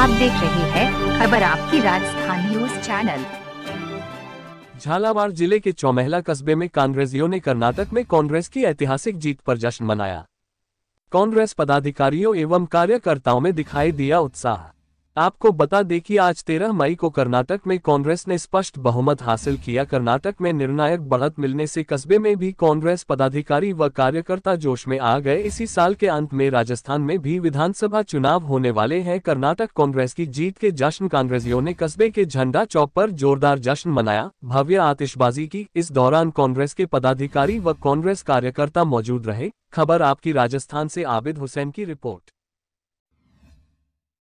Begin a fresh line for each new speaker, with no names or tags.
आप देख रहे हैं खबर आपकी राजस्थान न्यूज चैनल
झालावाड़ जिले के चौमहला कस्बे में कांग्रेसियों ने कर्नाटक में कांग्रेस की ऐतिहासिक जीत पर जश्न मनाया कांग्रेस पदाधिकारियों एवं कार्यकर्ताओं में दिखाई दिया उत्साह आपको बता दें कि आज 13 मई को कर्नाटक में कांग्रेस ने स्पष्ट बहुमत हासिल किया कर्नाटक में निर्णायक बढ़त मिलने से कस्बे में भी कांग्रेस पदाधिकारी व कार्यकर्ता जोश में आ गए इसी साल के अंत में राजस्थान में भी विधानसभा चुनाव होने वाले हैं कर्नाटक कांग्रेस की जीत के जश्न कांग्रेसियों ने कस्बे के झंडा चौक पर जोरदार जश्न मनाया भव्य आतिशबाजी की इस दौरान कांग्रेस के पदाधिकारी व कांग्रेस कार्यकर्ता मौजूद रहे खबर आपकी राजस्थान ऐसी आबिद हुसैन की रिपोर्ट